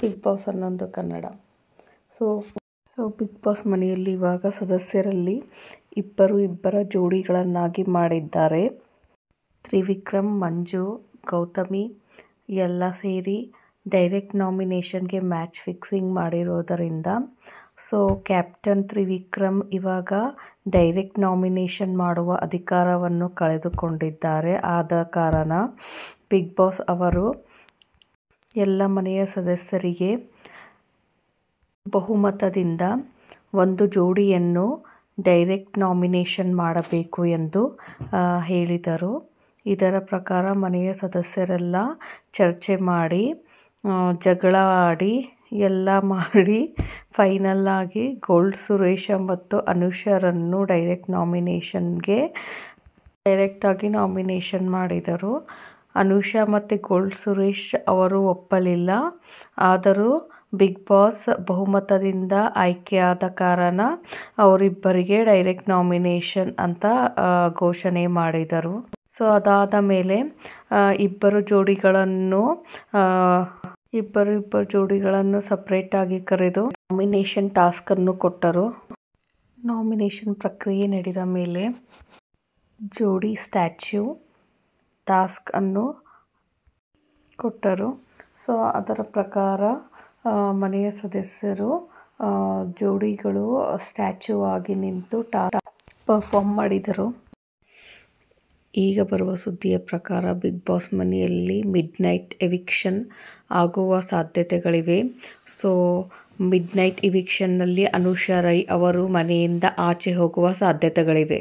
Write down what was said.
Big Boss ಹನ್ನೊಂದು Kannada so so Bigg Boss ಮನೆಯಲ್ಲಿ ಇವಾಗ ಸದಸ್ಯರಲ್ಲಿ ಇಬ್ಬರು ಇಬ್ಬರ ಜೋಡಿಗಳನ್ನಾಗಿ ಮಾಡಿದ್ದಾರೆ ತ್ರಿವಿಕ್ರಮ್ ಮಂಜು ಗೌತಮಿ ಎಲ್ಲ ಸೇರಿ ಡೈರೆಕ್ಟ್ ನಾಮಿನೇಷನ್ಗೆ ಮ್ಯಾಚ್ ಫಿಕ್ಸಿಂಗ್ ಮಾಡಿರೋದರಿಂದ ಸೊ ಕ್ಯಾಪ್ಟನ್ ತ್ರಿವಿಕ್ರಮ್ ಇವಾಗ ಡೈರೆಕ್ಟ್ ನಾಮಿನೇಷನ್ ಮಾಡುವ ಅಧಿಕಾರವನ್ನು ಕಳೆದುಕೊಂಡಿದ್ದಾರೆ ಆದ ಕಾರಣ ಬಿಗ್ ಬಾಸ್ ಅವರು ಎಲ್ಲ ಮನೆಯ ಸದಸ್ಯರಿಗೆ ಬಹುಮತದಿಂದ ಒಂದು ಜೋಡಿಯನ್ನು ಡೈರೆಕ್ಟ್ ನಾಮಿನೇಷನ್ ಮಾಡಬೇಕು ಎಂದು ಹೇಳಿದರು ಇದರ ಪ್ರಕಾರ ಮನೆಯ ಸದಸ್ಯರೆಲ್ಲ ಚರ್ಚೆ ಮಾಡಿ ಜಗಳ ಆಡಿ ಎಲ್ಲ ಮಾಡಿ ಫೈನಲ್ ಆಗಿ ಗೋಲ್ಡ್ ಸುರೇಶ ಮತ್ತು ಅನುಷರನ್ನು ಡೈರೆಕ್ಟ್ ನಾಮಿನೇಷನ್ಗೆ ಡೈರೆಕ್ಟಾಗಿ ನಾಮಿನೇಷನ್ ಮಾಡಿದರು ಅನುಷಾ ಮತ್ತು ಗೋಲ್ಡ್ ಸುರೇಶ್ ಅವರು ಒಪ್ಪಲಿಲ್ಲ. ಆದರೂ ಬಿಗ್ ಬಾಸ್ ಬಹುಮತದಿಂದ ಆಯ್ಕೆಯಾದ ಕಾರಣ ಅವರಿಬ್ಬರಿಗೆ ಡೈರೆಕ್ಟ್ ನಾಮಿನೇಷನ್ ಅಂತ ಘೋಷಣೆ ಮಾಡಿದರು. ಸೊ ಅದಾದ ಮೇಲೆ ಇಬ್ಬರು ಜೋಡಿಗಳನ್ನು ಇಬ್ಬರು ಇಬ್ಬರು ಜೋಡಿಗಳನ್ನು ಸಪ್ರೇಟಾಗಿ ಕರೆದು ನಾಮಿನೇಷನ್ ಟಾಸ್ಕನ್ನು ಕೊಟ್ಟರು. ನಾಮಿನೇಷನ್ ಪ್ರಕ್ರಿಯೆ ನಡೆದ ಮೇಲೆ ಜೋಡಿ ಸ್ಟ್ಯಾಚ್ಯೂ ಟಾಸ್ಕ್ ಅನ್ನು ಕೊಟ್ಟರು ಸೊ ಅದರ ಪ್ರಕಾರ ಮನೆಯ ಸದಸ್ಯರು ಜೋಡಿಗಳು ಸ್ಟ್ಯಾಚು ಆಗಿ ನಿಂತು ಟಾ ಪರ್ಫಾರ್ಮ್ ಮಾಡಿದರು ಈಗ ಬರುವ ಸುದ್ದಿಯ ಪ್ರಕಾರ ಬಿಗ್ ಬಾಸ್ ಮನೆಯಲ್ಲಿ ಮಿಡ್ ನೈಟ್ ಎವಿಕ್ಷನ್ ಆಗುವ ಸಾಧ್ಯತೆಗಳಿವೆ ಸೊ ಮಿಡ್ ನೈಟ್ ಇವಿಕ್ಷನ್ನಲ್ಲಿ ಅನುಷಾ ರೈ ಅವರು ಮನೆಯಿಂದ ಆಚೆ ಹೋಗುವ ಸಾಧ್ಯತೆಗಳಿವೆ